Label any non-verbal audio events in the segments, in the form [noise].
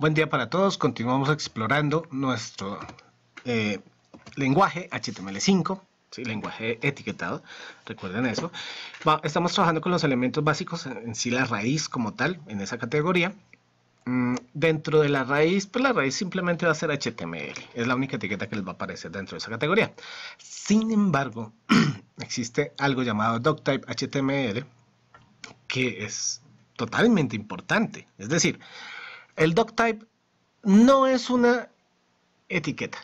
Buen día para todos. Continuamos explorando nuestro eh, lenguaje HTML5, lenguaje etiquetado. Recuerden eso. estamos trabajando con los elementos básicos, en sí la raíz como tal, en esa categoría. Mm, dentro de la raíz, pues la raíz simplemente va a ser HTML. Es la única etiqueta que les va a aparecer dentro de esa categoría. Sin embargo, [clears throat] existe algo llamado doctype HTML que es totalmente importante. Es decir, el doctype no es una etiqueta,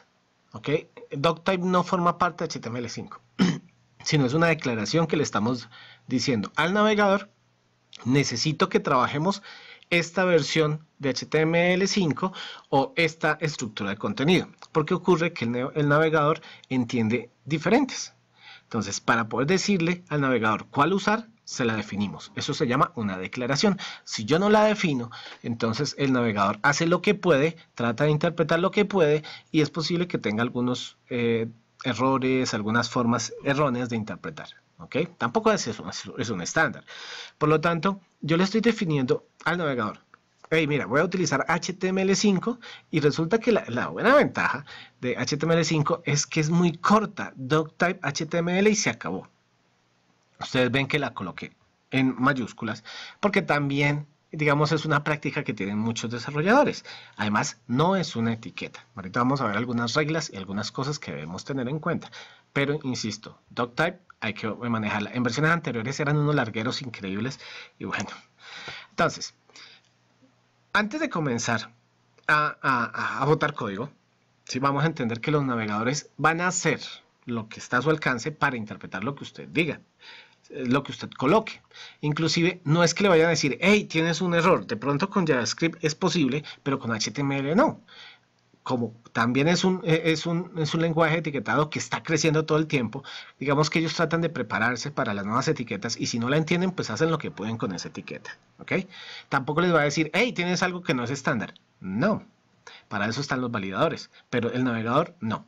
¿ok? doctype no forma parte de HTML5, [clears throat] sino es una declaración que le estamos diciendo al navegador, necesito que trabajemos esta versión de HTML5 o esta estructura de contenido, porque ocurre que el navegador entiende diferentes. Entonces, para poder decirle al navegador cuál usar, se la definimos. Eso se llama una declaración. Si yo no la defino, entonces el navegador hace lo que puede, trata de interpretar lo que puede y es posible que tenga algunos eh, errores, algunas formas erróneas de interpretar. ¿ok? Tampoco es, es un estándar. Por lo tanto, yo le estoy definiendo al navegador. Hey, mira, voy a utilizar HTML5 y resulta que la, la buena ventaja de HTML5 es que es muy corta, doctype HTML y se acabó. Ustedes ven que la coloqué en mayúsculas porque también, digamos, es una práctica que tienen muchos desarrolladores. Además, no es una etiqueta. Ahorita vamos a ver algunas reglas y algunas cosas que debemos tener en cuenta. Pero, insisto, DocType hay que manejarla. En versiones anteriores eran unos largueros increíbles y bueno. Entonces, antes de comenzar a, votar código, ¿sí? vamos a entender que los navegadores van a hacer lo que está a su alcance para interpretar lo que usted diga lo que usted coloque. Inclusive no es que le vayan a decir, hey, tienes un error. De pronto con JavaScript es posible, pero con HTML no. Como también eh, es un, es un, lenguaje etiquetado que está creciendo todo el tiempo, digamos que ellos tratan de prepararse para las nuevas etiquetas y si no la entienden, pues hacen lo que pueden con esa etiqueta. ¿ok? Tampoco les va a decir, hey, tienes algo que no es estándar. No, para eso están los validadores, pero el navegador no.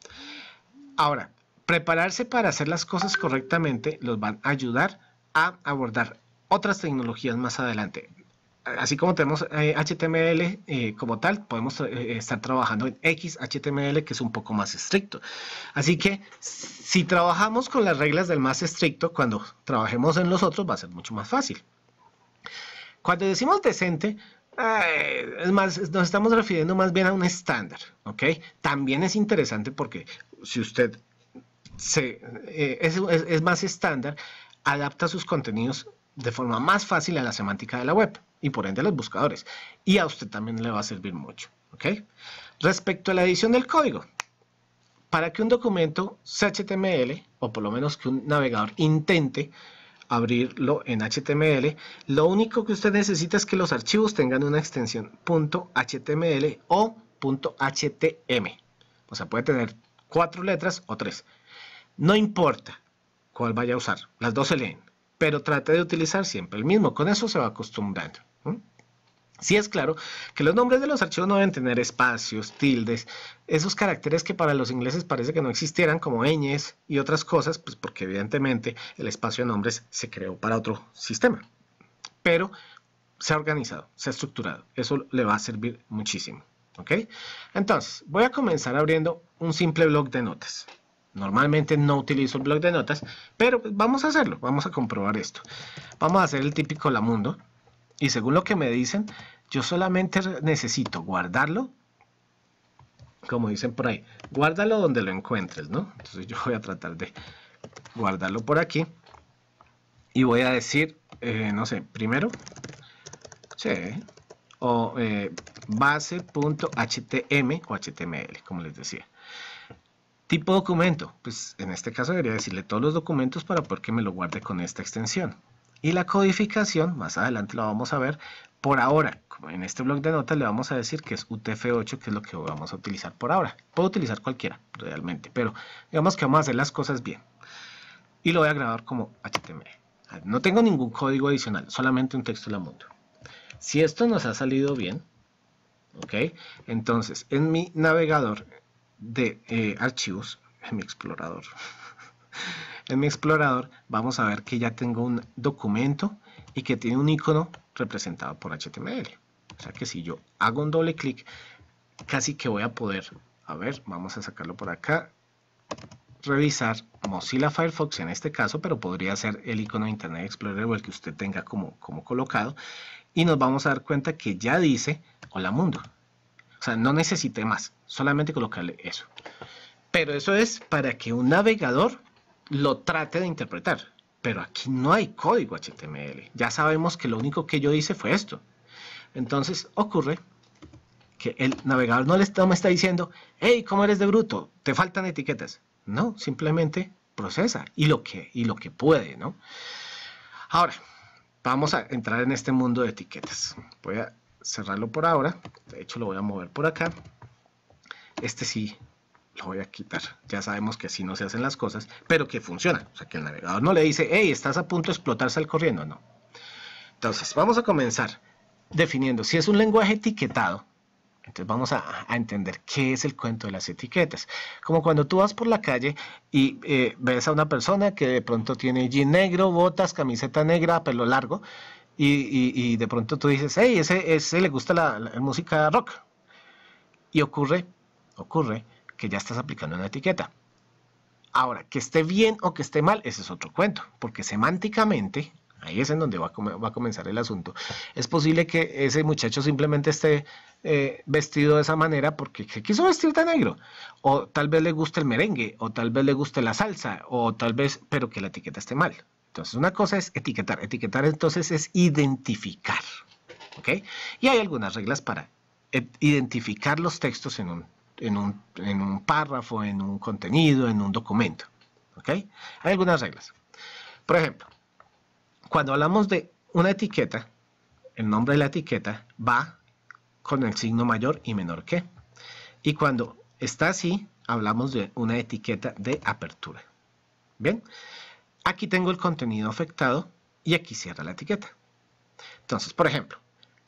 Ahora, Prepararse para hacer las cosas correctamente los va a ayudar a abordar otras tecnologías más adelante. Así como tenemos HTML eh, eh, como tal, podemos eh, estar trabajando en XHTML, que es un poco más estricto. Así que si trabajamos con las reglas del más estricto, cuando trabajemos en los otros va a ser mucho más fácil. Cuando decimos decente, más, nos estamos refiriendo más bien a un estándar, También es interesante porque si usted eh, es, más estándar, adapta sus contenidos de forma más fácil a la semántica de la web y por ende a los buscadores. Y a usted también le va a servir mucho. Respecto a la edición del código, para que un documento HTML, o por lo menos que un navegador intente abrirlo en HTML, lo único que usted necesita es que los archivos tengan una extensión .html o .htm. O sea, puede tener cuatro letras o tres. No importa cuál vaya a usar, las dos se leen, pero trate de utilizar siempre el mismo, con eso se va acostumbrando. Si Sí es claro que los nombres de los archivos no deben tener espacios, tildes, esos caracteres que para los ingleses parece que no existieran, como ñes y otras cosas, pues porque evidentemente el espacio de nombres se creó para otro sistema. Pero se ha organizado, se ha estructurado, eso le va a servir muchísimo. ¿ok? Entonces, voy a comenzar abriendo un simple blog de notas. Normalmente no utilizo el blog de notas, pero vamos a hacerlo, vamos a comprobar esto. Vamos a hacer el típico lamundo y según lo que me dicen, yo solamente necesito guardarlo, como dicen por ahí, guárdalo donde lo encuentres, ¿no? Entonces yo voy a tratar de guardarlo por aquí y voy a decir, eh, no sé, primero, o eh, base.htm o HTML, como les decía. Tipo documento, pues en este caso debería decirle todos los documentos para poder que me lo guarde con esta extensión. Y la codificación, más adelante lo vamos a ver, por ahora, en este blog de notas le vamos a decir que es UTF-8, que es lo que vamos a utilizar por ahora. Puedo utilizar cualquiera, realmente, pero digamos que vamos a hacer las cosas bien. Y lo voy a grabar como HTML. No tengo ningún código adicional, solamente un texto la mundo. Si esto nos ha salido bien, ¿ok? Entonces, en mi navegador de eh, archivos en mi explorador. [laughs] en mi explorador vamos a ver que ya tengo un documento y que tiene un icono representado por HTML. O sea que si yo hago un doble clic, casi que voy a poder, a ver, vamos a sacarlo por acá, revisar Mozilla Firefox en este caso, pero podría ser el icono de Internet Explorer o el que usted tenga como, como colocado. Y nos vamos a dar cuenta que ya dice Hola Mundo. O sea, no necesité más, solamente colocarle eso. Pero eso es para que un navegador lo trate de interpretar. Pero aquí no hay código HTML. Ya sabemos que lo único que yo hice fue esto. Entonces ocurre que el navegador no, le está, me está diciendo, hey, ¿cómo eres de bruto? Te faltan etiquetas. No, simplemente procesa y lo que, y lo que puede, ¿no? Ahora, vamos a entrar en este mundo de etiquetas. Voy a cerrarlo por ahora. De hecho, lo voy a mover por acá. Este sí lo voy a quitar. Ya sabemos que así no se hacen las cosas, pero que funciona. O sea, que el navegador no le dice, hey, estás a punto de explotarse al corriendo. No. Entonces, vamos a comenzar definiendo si es un lenguaje etiquetado. Entonces vamos a, entender qué es el cuento de las etiquetas. Como cuando tú vas por la calle y eh, ves a una persona que de pronto tiene jean negro, botas, camiseta negra, pelo largo, y, de pronto tú dices, hey, ese, le gusta la, música rock. Y ocurre, ocurre que ya estás aplicando una etiqueta. Ahora, que esté bien o que esté mal, ese es otro cuento, porque semánticamente, ahí es en donde va a, comenzar el asunto, es posible que ese muchacho simplemente esté eh, vestido de esa manera porque quiso vestir de negro, o tal vez le guste el merengue, o tal vez le guste la salsa, o tal vez, pero que la etiqueta esté mal. Entonces, una cosa es etiquetar. Etiquetar entonces es identificar. ¿Ok? Y hay algunas reglas para e, identificar los textos en un, en un, en un párrafo, en un contenido, en un documento. ¿Ok? Hay algunas reglas. Por ejemplo, cuando hablamos de una etiqueta, el nombre de la etiqueta va con el signo mayor y menor que. Y cuando está así, hablamos de una etiqueta de apertura. Bien, Aquí tengo el contenido afectado y aquí cierra la etiqueta. Entonces, por ejemplo,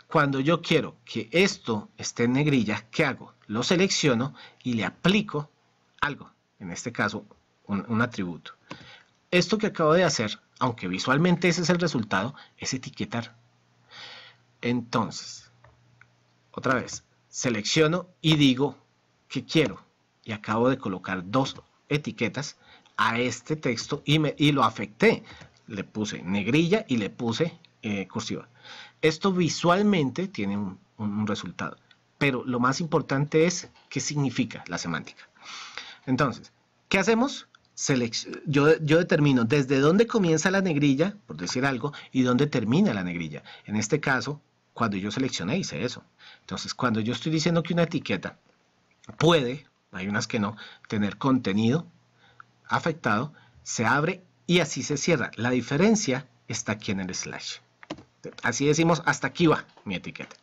cuando yo quiero que esto esté en negrilla, ¿qué hago? Lo selecciono y le aplico algo, en este caso un, atributo. Esto que acabo de hacer, aunque visualmente ese es el resultado, es etiquetar. Entonces, otra vez, selecciono y digo que quiero y acabo de colocar dos etiquetas a este texto y, lo afecté. Le puse negrilla y le puse eh, cursiva. Esto visualmente tiene un, resultado, pero lo más importante es qué significa la semántica. Entonces, ¿qué hacemos? Yo, yo, determino desde dónde comienza la negrilla, por decir algo, y dónde termina la negrilla. En este caso, cuando yo seleccioné, hice eso. Entonces, cuando yo estoy diciendo que una etiqueta puede, hay unas que no, tener contenido, afectado, se abre y así se cierra. La diferencia está aquí en el slash. Así decimos, hasta aquí va mi etiqueta.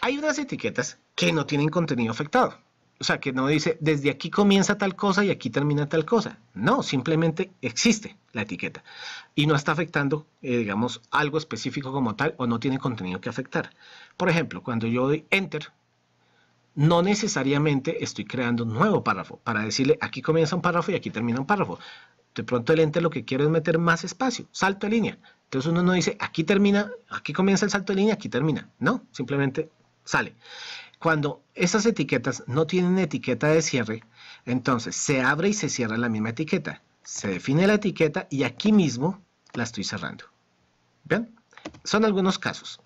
Hay unas etiquetas que no tienen contenido afectado. O sea, que no dice, desde aquí comienza tal cosa y aquí termina tal cosa. No, simplemente existe la etiqueta. Y no está afectando, eh, digamos, algo específico como tal o no tiene contenido que afectar. Por ejemplo, cuando yo doy Enter, no necesariamente estoy creando un nuevo párrafo para decirle aquí comienza un párrafo y aquí termina un párrafo. De pronto el ente lo que quiere es meter más espacio, salto de línea. Entonces uno no dice aquí termina, aquí comienza el salto de línea, aquí termina. No, simplemente sale. Cuando esas etiquetas no tienen etiqueta de cierre, entonces se abre y se cierra la misma etiqueta. Se define la etiqueta y aquí mismo la estoy cerrando. ¿Ven? Son algunos casos.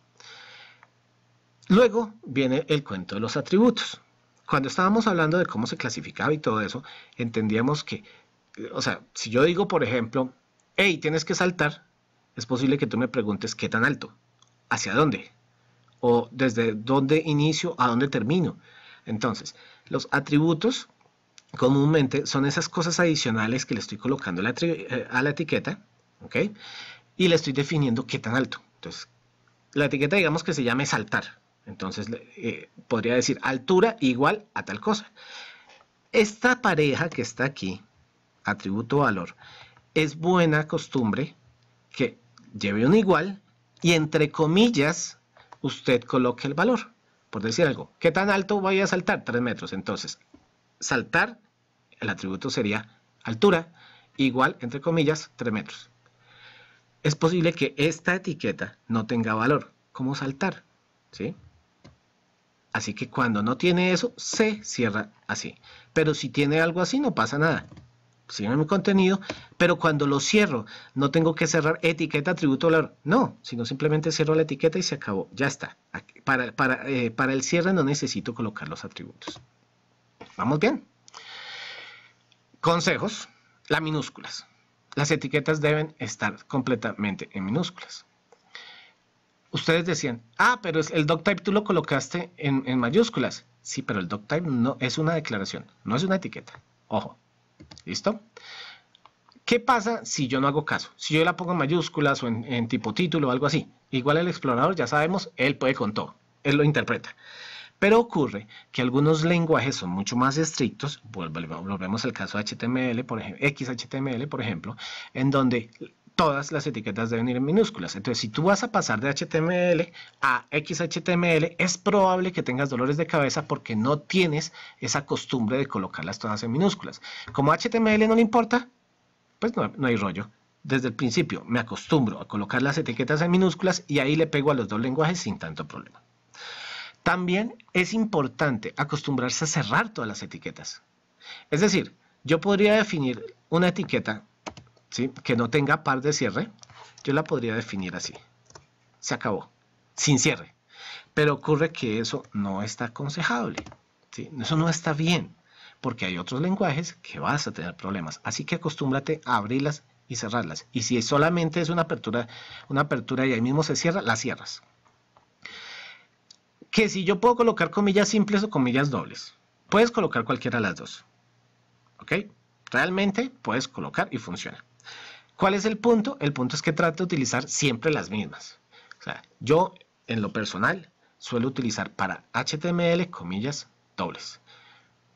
Luego viene el cuento de los atributos. Cuando estábamos hablando de cómo se clasificaba y todo eso, entendíamos que, o sea, si yo digo, por ejemplo, hey, tienes que saltar, es posible que tú me preguntes qué tan alto, hacia dónde, o desde dónde inicio a dónde termino. Entonces, los atributos comúnmente son esas cosas adicionales que le estoy colocando a la eh, etiqueta, ¿ok? Y le estoy definiendo qué tan alto. Entonces, la etiqueta digamos que se llame saltar, entonces eh, podría decir altura igual a tal cosa. Esta pareja que está aquí, atributo-valor, es buena costumbre que lleve un igual y entre comillas usted coloque el valor. Por decir algo, ¿qué tan alto voy a saltar? 3 metros. Entonces, saltar, el atributo sería altura, igual, entre comillas, 3 metros. Es posible que esta etiqueta no tenga valor. ¿Cómo saltar? ¿Sí? Así que cuando no tiene eso, se cierra así. Pero si tiene algo así, no pasa nada. Sigue mi contenido, pero cuando lo cierro, no tengo que cerrar etiqueta, atributo, valor. No, sino simplemente cierro la etiqueta y se acabó. Ya está. Para, eh, para el cierre no necesito colocar los atributos. ¿Vamos bien? Consejos. Las minúsculas. Las etiquetas deben estar completamente en minúsculas ustedes decían, ah, pero el doctype tú lo colocaste en, mayúsculas. Sí, pero el doctype no es una declaración, no es una etiqueta. Ojo, ¿listo? ¿Qué pasa si yo no hago caso? Si yo la pongo en mayúsculas o en, tipo título o algo así. Igual el explorador, ya sabemos, él puede con todo. Él lo interpreta. Pero ocurre que algunos lenguajes son mucho más estrictos, volvemos al caso HTML, por ejemplo, XHTML, por ejemplo, en donde todas las etiquetas deben ir en minúsculas. Entonces, si tú vas a pasar de HTML a XHTML, es probable que tengas dolores de cabeza porque no tienes esa costumbre de colocarlas todas en minúsculas. Como HTML no le importa, pues no, hay rollo. Desde el principio me acostumbro a colocar las etiquetas en minúsculas y ahí le pego a los dos lenguajes sin tanto problema. También es importante acostumbrarse a cerrar todas las etiquetas. Es decir, yo podría definir una etiqueta que no tenga par de cierre, yo la podría definir así. Se acabó, sin cierre. Pero ocurre que eso no está aconsejable. Eso no está bien, porque hay otros lenguajes que vas a tener problemas. Así que acostúmbrate a abrirlas y cerrarlas. Y si solamente es una apertura, una apertura y ahí mismo se cierra, la cierras. Que si yo puedo colocar comillas simples o comillas dobles, puedes colocar cualquiera de las dos. ¿Ok? Realmente puedes colocar y funciona. ¿Cuál es el punto? El punto es que trate de utilizar siempre las mismas. O sea, yo en lo personal suelo utilizar para HTML comillas dobles.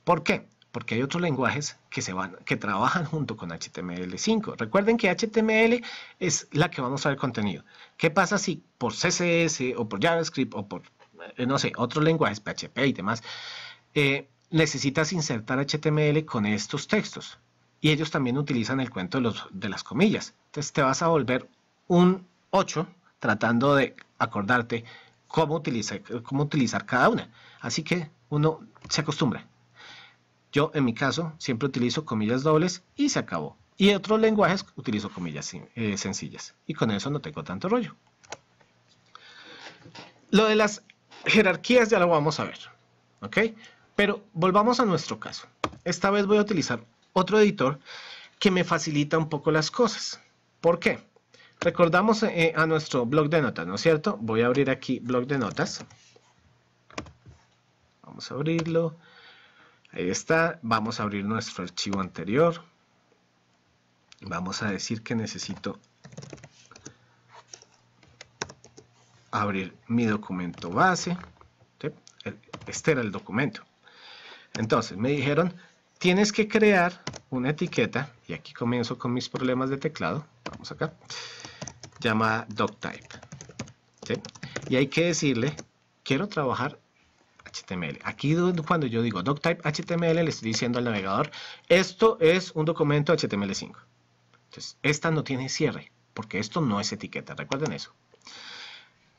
¿Por qué? Porque hay otros lenguajes que, se van, que trabajan junto con HTML5. Recuerden que HTML es la que vamos a ver contenido. ¿Qué pasa si por CSS o por JavaScript o por, eh, no sé, otros lenguajes, PHP y demás, eh, necesitas insertar HTML con estos textos? y ellos también utilizan el cuento de, las comillas. Entonces te vas a volver un 8 tratando de acordarte cómo, utilizar cada una. Así que uno se acostumbra. Yo en mi caso siempre utilizo comillas dobles y se acabó. Y otros lenguajes utilizo comillas eh, sencillas. Y con eso no tengo tanto rollo. Lo de las jerarquías ya lo vamos a ver. ¿Ok? Pero volvamos a nuestro caso. Esta vez voy a utilizar otro editor que me facilita un poco las cosas. ¿Por qué? Recordamos eh, eh, a nuestro blog de notas, ¿no es cierto? Voy a abrir aquí blog de notas. Vamos a abrirlo. Ahí está. Vamos a abrir nuestro archivo anterior. Vamos a decir que necesito abrir mi documento base. Este era el documento. Entonces me dijeron tienes que crear una etiqueta, y aquí comienzo con mis problemas de teclado, vamos acá, llamada doctype. Y hay que decirle, quiero trabajar HTML. Aquí cuando yo digo doctype HTML, le estoy diciendo al navegador, esto es un documento HTML5. Entonces, esta no tiene cierre, porque esto no es etiqueta, recuerden eso.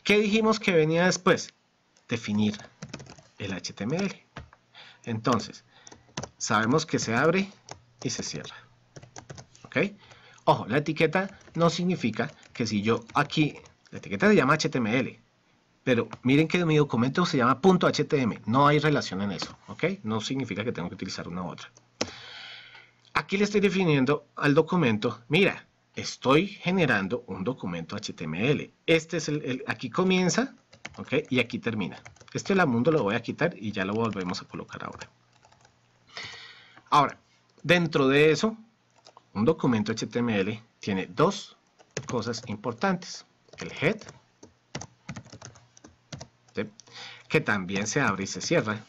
¿Qué dijimos que venía después? Definir el HTML. Entonces, sabemos que se abre y se cierra. ¿Ok? Ojo, la etiqueta no significa que si yo aquí, la etiqueta se llama HTML, pero miren que mi documento se llama .htm, no hay relación en eso, ¿ok? No significa que tengo que utilizar una u otra. Aquí le estoy definiendo al documento, mira, estoy generando un documento HTML. Este es el, aquí comienza, ¿ok? Y aquí termina. Este mundo lo voy a quitar y ya lo volvemos a colocar ahora. Ahora, dentro de eso, un documento HTML tiene dos cosas importantes. El head, que también se abre y se cierra.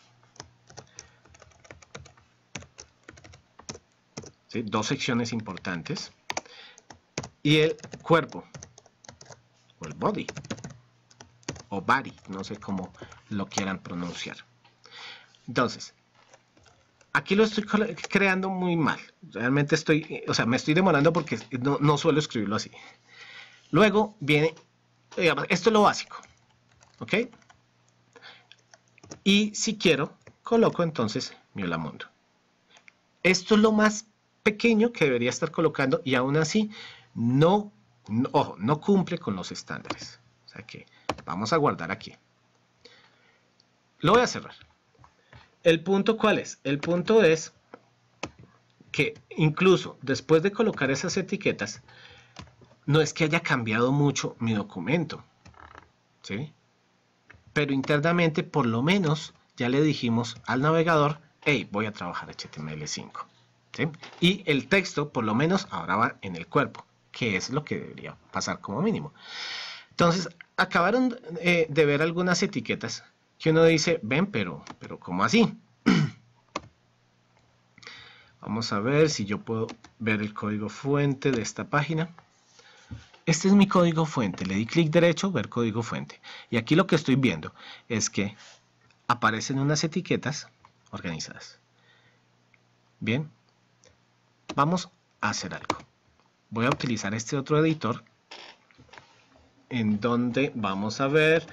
Dos secciones importantes. Y el cuerpo, o el body, o body, no sé cómo lo quieran pronunciar. Entonces, aquí lo estoy creando muy mal. Realmente estoy, o sea, me estoy demorando porque no, suelo escribirlo así. Luego viene, esto es lo básico, ¿ok? Y si quiero, coloco entonces mi hola mundo. Esto es lo más pequeño que debería estar colocando y aún así no, no ojo, no cumple con los estándares. O sea que vamos a guardar aquí. Lo voy a cerrar. ¿El punto cuál es? El punto es que incluso después de colocar esas etiquetas, no es que haya cambiado mucho mi documento, ¿sí? Pero internamente, por lo menos, ya le dijimos al navegador, hey, voy a trabajar HTML5, Y el texto, por lo menos, ahora va en el cuerpo, que es lo que debería pasar como mínimo. Entonces, acabaron eh, de ver algunas etiquetas que uno dice, ven, pero, pero ¿cómo así? [clears throat] Vamos a ver si yo puedo ver el código fuente de esta página. Este es mi código fuente. Le di clic derecho, ver código fuente. Y aquí lo que estoy viendo es que aparecen unas etiquetas organizadas. Bien, vamos a hacer algo. Voy a utilizar este otro editor en donde vamos a ver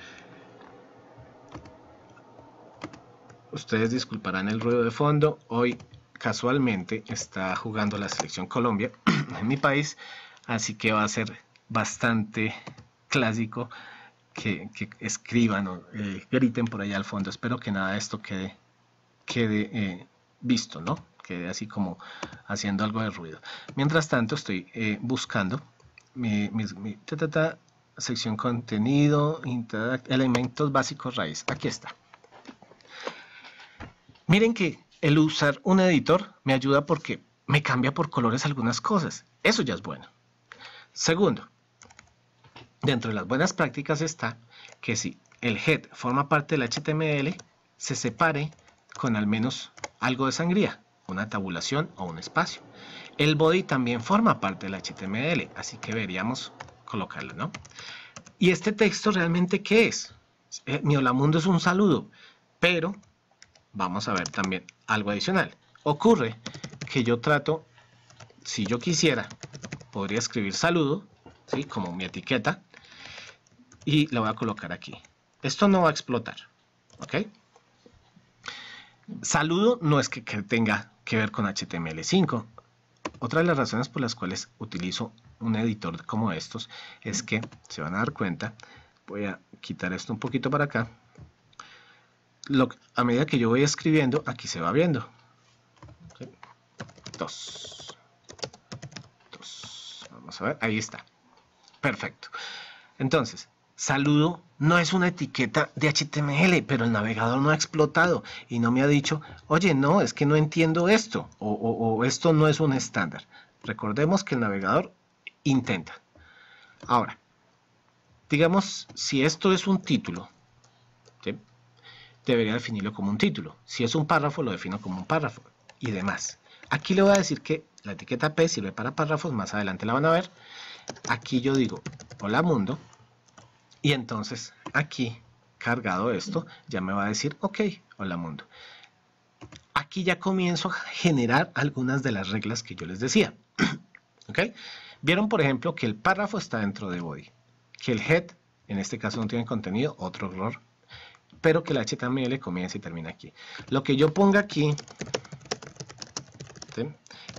Ustedes disculparán el ruido de fondo. Hoy casualmente está jugando la selección Colombia [clears throat] en mi país, así que va a ser bastante clásico que, escriban o eh, griten por allá al fondo. Espero que nada de esto quede, quede eh, visto, ¿no? Quede así como haciendo algo de ruido. Mientras tanto, estoy eh, buscando mi, sección contenido, elementos básicos raíz. Aquí está. Miren que el usar un editor me ayuda porque me cambia por colores algunas cosas. Eso ya es bueno. Segundo, dentro de las buenas prácticas está que si el head forma parte del HTML, se separe con al menos algo de sangría, una tabulación o un espacio. El body también forma parte del HTML, así que deberíamos colocarlo, ¿no? ¿Y este texto realmente qué es? Eh, mi hola mundo es un saludo, pero vamos a ver también algo adicional. Ocurre que yo trato, si yo quisiera, podría escribir saludo, ¿sí? como mi etiqueta, y la voy a colocar aquí. Esto no va a explotar, ¿ok? Saludo no es que tenga que ver con HTML5. Otra de las razones por las cuales utilizo un editor como estos es que, se van a dar cuenta, voy a quitar esto un poquito para acá, a medida que yo voy escribiendo, aquí se va viendo. dos dos Vamos a ver, ahí está. Perfecto. Entonces, saludo no es una etiqueta de HTML, pero el navegador no ha explotado y no me ha dicho, oye, no, es que no entiendo esto o, o esto no es un estándar. Recordemos que el navegador intenta. Ahora, digamos, si esto es un título, ¿sí? debería definirlo como un título. Si es un párrafo, lo defino como un párrafo y demás. Aquí le voy a decir que la etiqueta P sirve para párrafos, más adelante la van a ver. Aquí yo digo, hola mundo, y entonces aquí, cargado esto, ya me va a decir, ok, hola mundo. Aquí ya comienzo a generar algunas de las reglas que yo les decía. [clears throat] ¿Ok? Vieron, por ejemplo, que el párrafo está dentro de body, que el head, en este caso no tiene contenido, otro error pero que la HTML comience y termina aquí. Lo que yo ponga aquí,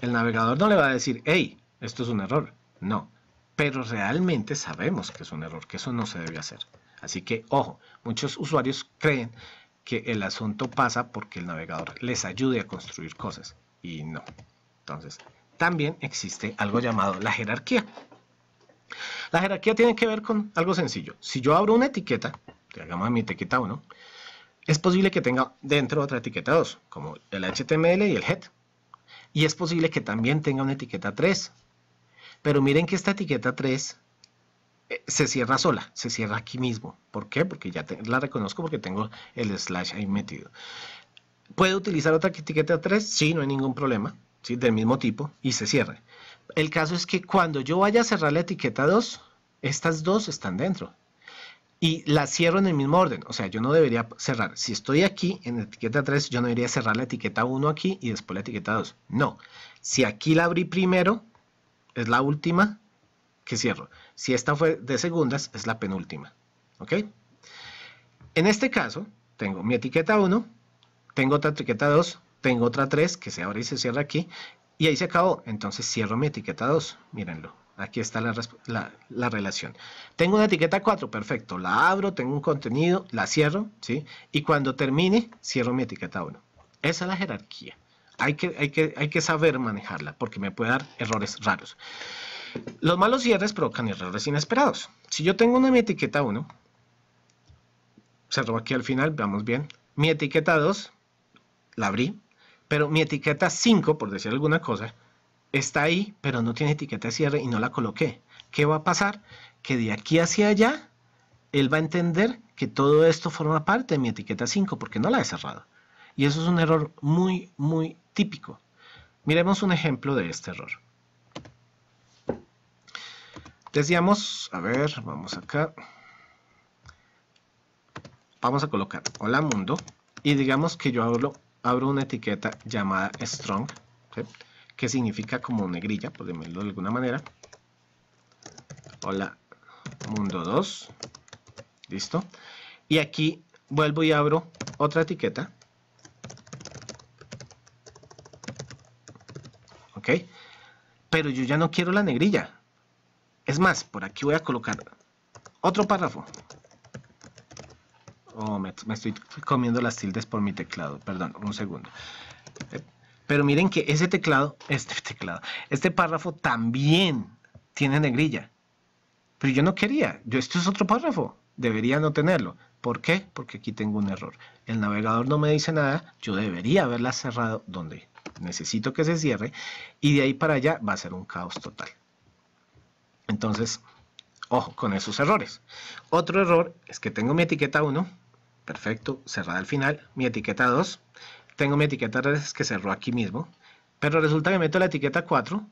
el navegador no le va a decir, hey, esto es un error. No, pero realmente sabemos que es un error, que eso no se debe hacer. Así que, ojo, muchos usuarios creen que el asunto pasa porque el navegador les ayude a construir cosas, y no. Entonces, también existe algo llamado la jerarquía. La jerarquía tiene que ver con algo sencillo. Si yo abro una etiqueta, hagamos etiqueta 1, es posible que tenga dentro otra etiqueta 2, como el HTML y el head. Y es posible que también tenga una etiqueta 3. Pero miren que esta etiqueta 3 eh, se cierra sola, se cierra aquí mismo. ¿Por qué? Porque ya la reconozco porque tengo el slash ahí metido. ¿Puedo utilizar otra etiqueta 3? Sí, no hay ningún problema. ¿sí? Del mismo tipo y se cierra. El caso es que cuando yo vaya a cerrar la etiqueta 2, estas dos están dentro y la cierro en el mismo orden. O sea, yo no debería cerrar. Si estoy aquí en la etiqueta 3, yo no debería cerrar la etiqueta 1 aquí y después la etiqueta 2. No. Si aquí la abrí primero, es la última que cierro. Si esta fue de segundas, es la penúltima. ¿Ok? En este caso, tengo mi etiqueta 1, tengo otra etiqueta 2, tengo otra 3 que se abre y se cierra aquí. Y ahí se acabó. Entonces cierro mi etiqueta 2. Mírenlo. Aquí está la, relación. Tengo una etiqueta 4, perfecto. La abro, tengo un contenido, la cierro, ¿sí? Y cuando termine, cierro mi etiqueta 1. Esa es la jerarquía. Hay que, hay que, hay que saber manejarla porque me puede dar errores raros. Los malos cierres provocan errores inesperados. Si yo tengo una mi etiqueta 1, cerro aquí al final, vamos bien. Mi etiqueta 2, la abrí, pero mi etiqueta 5, por decir alguna cosa, está ahí, pero no tiene etiqueta de cierre y no la coloqué. ¿Qué va a pasar? Que de aquí hacia allá, él va a entender que todo esto forma parte de mi etiqueta 5 porque no la he cerrado. Y eso es un error muy, muy típico. Miremos un ejemplo de este error. Decíamos, a ver, vamos acá. Vamos a colocar hola mundo y digamos que yo abro, abro una etiqueta llamada strong que significa como negrilla, por decirlo de alguna manera. Hola, mundo 2. Listo. Y aquí vuelvo y abro otra etiqueta. Ok. Pero yo ya no quiero la negrilla. Es más, por aquí voy a colocar otro párrafo. Oh, me, me estoy comiendo las tildes por mi teclado. Perdón, un segundo. Eh, pero miren que ese teclado, este [laughs] teclado, este párrafo también tiene negrilla. Pero yo no quería, yo, esto es otro párrafo, debería no tenerlo. ¿Por qué? Porque aquí tengo un error. El navegador no me dice nada, yo debería haberla cerrado donde necesito que se cierre y de ahí para allá va a ser un caos total. Entonces, ojo con esos errores. Otro error es que tengo mi etiqueta 1, perfecto, cerrada al final, mi etiqueta 2, tengo mi etiqueta redes que cerró aquí mismo, pero resulta que meto la etiqueta 4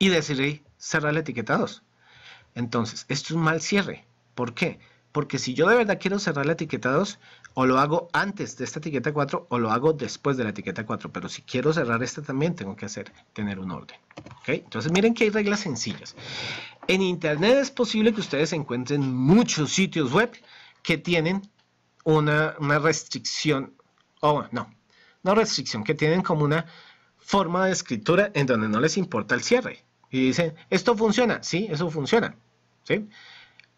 y decidí cerrar la etiqueta 2. Entonces, esto es un mal cierre. ¿Por qué? Porque si yo de verdad quiero cerrar la etiqueta 2, o lo hago antes de esta etiqueta 4 o lo hago después de la etiqueta 4. Pero si quiero cerrar esta también, tengo que hacer tener un orden. Entonces, miren que hay reglas sencillas. En Internet es posible que ustedes encuentren muchos sitios web que tienen una, restricción, o no, una restricción que tienen como una forma de escritura en donde no les importa el cierre. Y dicen, esto funciona, sí, eso funciona. ¿sí?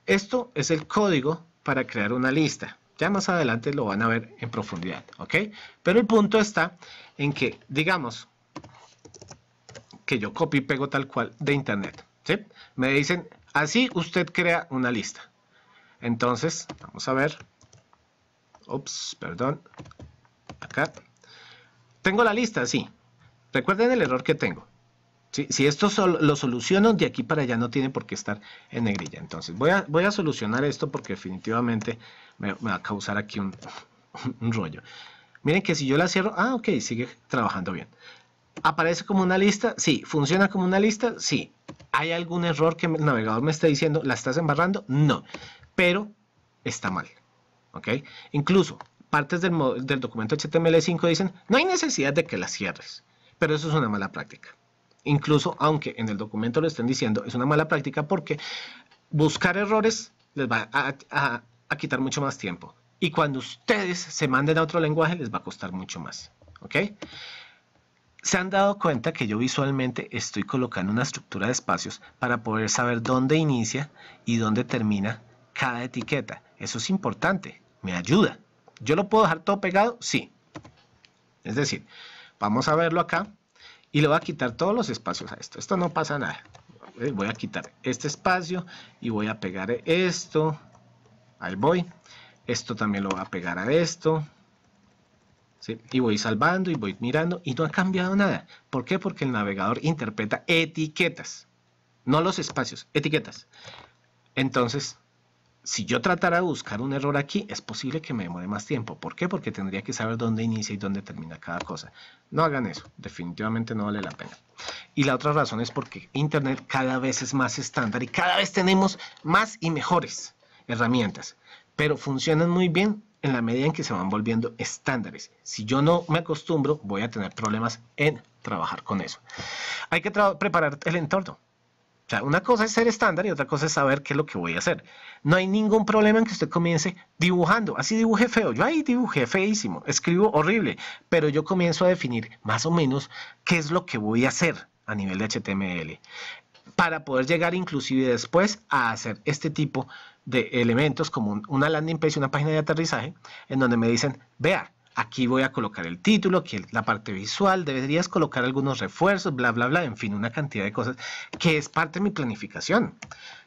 Esto es el código para crear una lista. Ya más adelante lo van a ver en profundidad, ¿ok? Pero el punto está en que, digamos, que yo copio y pego tal cual de internet, Me dicen, así usted crea una lista. Entonces, vamos a ver. Ups, perdón. Acá. Tengo la lista, sí. Recuerden el error que tengo. Si, esto lo soluciono de aquí para allá, no tiene por qué estar en negrilla. Entonces voy a, solucionar esto porque definitivamente me, va a causar aquí un, un rollo. Miren que si yo la cierro, ah, ok, sigue trabajando bien. ¿Aparece como una lista? Sí. ¿Funciona como una lista? Sí. ¿Hay algún error que el navegador me está diciendo, la estás embarrando? No. Pero está mal. ¿Ok? Incluso partes del, documento HTML5 dicen, no hay necesidad de que las cierres, pero eso es una mala práctica. Incluso aunque en el documento lo estén diciendo, es una mala práctica porque buscar errores les va a, a quitar mucho más tiempo. Y cuando ustedes se manden a otro lenguaje, les va a costar mucho más. ¿Ok? Se han dado cuenta que yo visualmente estoy colocando una estructura de espacios para poder saber dónde inicia y dónde termina cada etiqueta. Eso es importante, me ayuda. ¿Yo lo puedo dejar todo pegado? Sí. Es decir, vamos a verlo acá y le voy a quitar todos los espacios a esto. Esto no pasa nada. Eh, voy a quitar este espacio y voy a pegar esto. Ahí voy. Esto también lo voy a pegar a esto. Y voy salvando y voy mirando y no ha cambiado nada. ¿Por qué? Porque el navegador interpreta etiquetas. No los espacios, etiquetas. Entonces, si yo tratara de buscar un error aquí, es posible que me demore más tiempo. ¿Por qué? Porque tendría que saber dónde inicia y dónde termina cada cosa. No hagan eso, definitivamente no vale la pena. Y la otra razón es porque Internet cada vez es más estándar y cada vez tenemos más y mejores herramientas, pero funcionan muy bien en la medida en que se van volviendo estándares. Si yo no me acostumbro, voy a tener problemas en trabajar con eso. Hay que preparar el entorno sea, una cosa es ser estándar y otra cosa es saber qué es lo que voy a hacer. No hay ningún problema en que usted comience dibujando. Así dibuje feo. Yo ahí dibujé feísimo, escribo horrible, pero yo comienzo a definir más o menos qué es lo que voy a hacer a nivel de HTML para poder llegar inclusive después a hacer este tipo de elementos como una landing page, una página de aterrizaje, en donde me dicen, vea, Aquí voy a colocar el título, aquí la parte visual, deberías colocar algunos refuerzos, bla, bla, bla, en fin, una cantidad de cosas que es parte de mi planificación.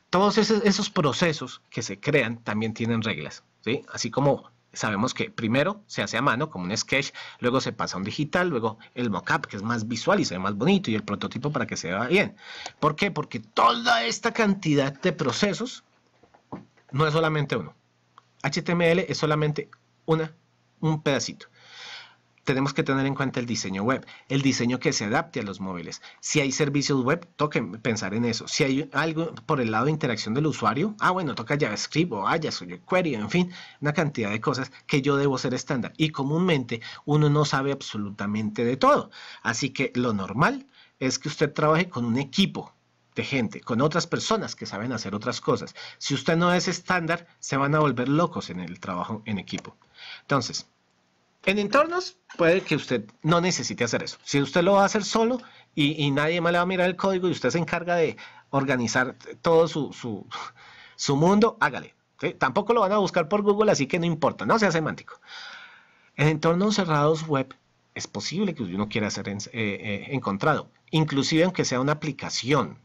Todos esos, procesos que se crean también tienen reglas, ¿sí? Así como sabemos que primero se hace a mano como un sketch, luego se pasa a un digital, luego el mockup que es más visual y se ve más bonito y el prototipo para que se vea bien. ¿Por qué? Porque toda esta cantidad de procesos no es solamente uno. HTML es solamente una un pedacito. Tenemos que tener en cuenta el diseño web, el diseño que se adapte a los móviles. Si hay servicios web, toque pensar en eso. Si hay algo por el lado de interacción del usuario, ah, bueno, toca JavaScript o Ajax ah, o en fin, una cantidad de cosas que yo debo ser estándar. Y comúnmente uno no sabe absolutamente de todo. Así que lo normal es que usted trabaje con un equipo de gente, con otras personas que saben hacer otras cosas. Si usted no es estándar, se van a volver locos en el trabajo en equipo. Entonces, en entornos puede que usted no necesite hacer eso. Si usted lo va a hacer solo y, nadie más le va a mirar el código y usted se encarga de organizar todo su, mundo, hágale. Tampoco lo van a buscar por Google, así que no importa, no sea semántico. En entornos cerrados web es posible que uno quiera ser eh, eh, encontrado, inclusive aunque sea una aplicación.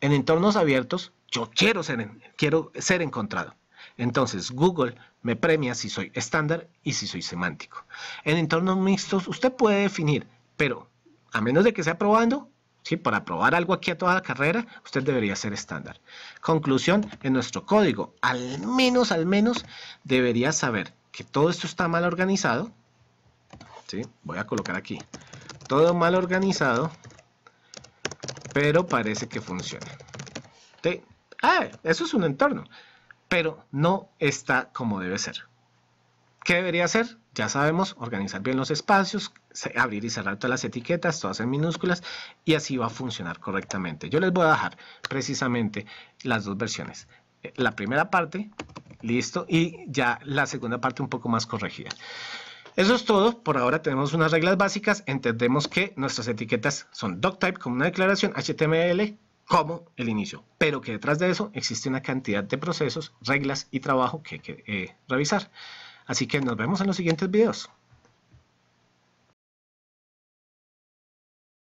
En entornos abiertos yo quiero ser, quiero ser encontrado. Entonces, Google me premia si soy estándar y si soy semántico. En entornos mixtos usted puede definir, pero a menos de que sea probando, ¿sí? para probar algo aquí a toda la carrera, usted debería ser estándar. Conclusión, en nuestro código, al menos, al menos, debería saber que todo esto está mal organizado. ¿sí? Voy a colocar aquí, todo mal organizado, pero parece que funciona. Ah, eso es un entorno pero no está como debe ser. ¿Qué debería hacer? Ya sabemos, organizar bien los espacios, abrir y cerrar todas las etiquetas, todas en minúsculas, y así va a funcionar correctamente. Yo les voy a dejar precisamente las dos versiones. Eh, la primera parte, listo, y ya la segunda parte un poco más corregida. Eso es todo. Por ahora tenemos unas reglas básicas. Entendemos que nuestras etiquetas son doctype con una declaración, HTML, como el inicio, pero que detrás de eso existe una cantidad de procesos, reglas y trabajo que hay que eh, revisar. Así que nos vemos en los siguientes videos.